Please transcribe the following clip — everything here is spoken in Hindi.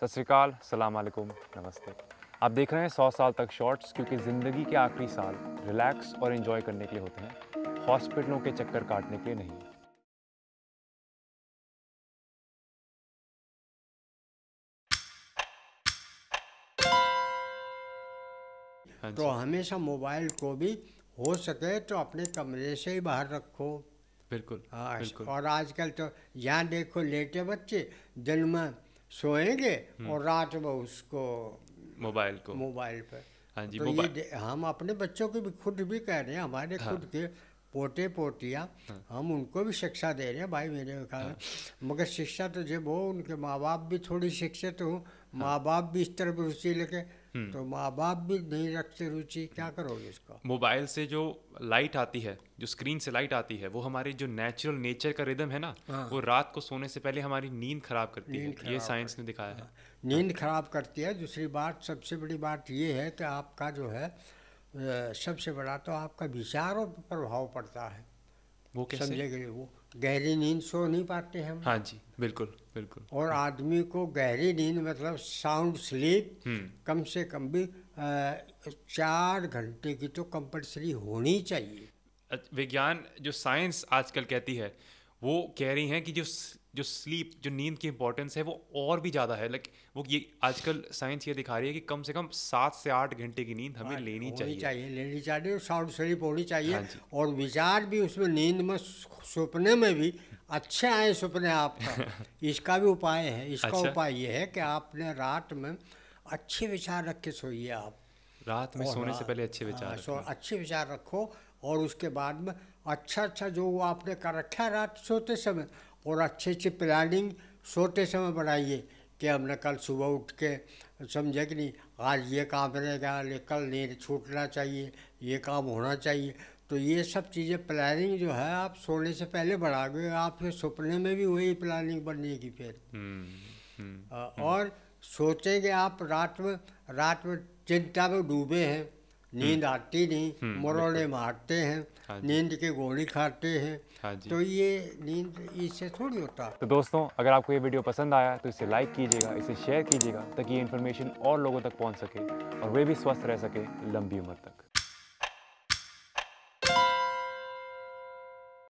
सत श्रीकाल सलाम आलकुम नमस्ते आप देख रहे हैं सौ साल तक शॉर्ट्स क्योंकि ज़िंदगी के आखिरी साल रिलैक्स और इन्जॉय करने के लिए होते हैं हॉस्पिटलों के चक्कर काटने के लिए नहीं हाँ तो हमेशा मोबाइल को भी हो सके तो अपने कमरे से ही बाहर रखो बिल्कुल हाँ और आजकल तो यहाँ देखो लेटे बच्चे दिन में सोएंगे हम्म। और रात में उसको मोबाइल को मोबाइल पर हाँ जी तो ये हम अपने बच्चों को भी खुद भी कह रहे हैं हमारे हाँ। खुद के पोते पोतियाँ हाँ। हम उनको भी शिक्षा दे रहे हैं भाई मेरे ख्याल हाँ। मगर शिक्षा तो जब हो उनके माँ बाप भी थोड़ी शिक्षित हो माँ बाप भी इस तरफ रुचि लेके हम्म। तो माँ बाप भी नहीं रखते रुचि क्या करोगे इसका मोबाइल से जो लाइट आती है जो स्क्रीन से लाइट आती है वो हमारे जो नेचुरल नेचर का रिदम है ना हाँ। वो रात को सोने से पहले हमारी नींद खराब करती नींद है ये साइंस ने दिखाया है हाँ। नींद खराब करती है दूसरी बात सबसे बड़ी बात ये है कि आपका जो है सबसे बड़ा तो आपका विचारों पर प्रभाव पड़ता है वो गए वो गहरी नींद सो नहीं पाते हम हाँ जी बिल्कुल बिल्कुल और आदमी को गहरी नींद मतलब साउंड स्लीप हम्म। कम से कम भी चार घंटे की तो कंपल्सरी होनी चाहिए विज्ञान जो साइंस आजकल कहती है वो कह रही हैं कि जो जो स्लीप जो नींद की इंपॉर्टेंस है वो और भी ज़्यादा है लाइक वो ये आजकल साइंस ये दिखा रही है कि कम से कम सात से आठ घंटे की नींद हमें हाँ, लेनी चाहिए चाहिए लेनी चाहिए साउंड स्लीप होनी चाहिए हाँ और विचार भी उसमें नींद में सपने में भी अच्छे आए सपने आपका इसका भी उपाय है इसका अच्छा? उपाय ये है कि आपने रात में अच्छे विचार रख के सोइए आप रात में सोने से पहले अच्छे हाँ, विचार सो अच्छे विचार रखो और उसके बाद में अच्छा अच्छा जो वो आपने कर रखा है रात सोते समय और अच्छे अच्छे प्लानिंग सोते समय बनाइए कि हमने कल सुबह उठ के समझे कि नहीं आज ये काम रहेगा ले कल नहीं छूटना चाहिए ये काम होना चाहिए तो ये सब चीज़ें प्लानिंग जो है आप सोने से पहले आप आपके सुपने में भी वही प्लानिंग बनेगी फिर हुँ, हम्म, हुँ, हम्म, हम्म। और सोचेंगे आप रात में रात में चिंता में डूबे हैं नींद हम्म। आती नहीं हम्म, मरोड़े मारते हैं हाँ नींद की गोली खाते हैं हाँ तो ये नींद इससे थोड़ी होता तो दोस्तों अगर आपको ये वीडियो पसंद आया तो इसे लाइक कीजिएगा इसे शेयर कीजिएगा ताकि ये इन्फॉर्मेशन और लोगों तक पहुंच सके और वे भी स्वस्थ रह सके लंबी उम्र तक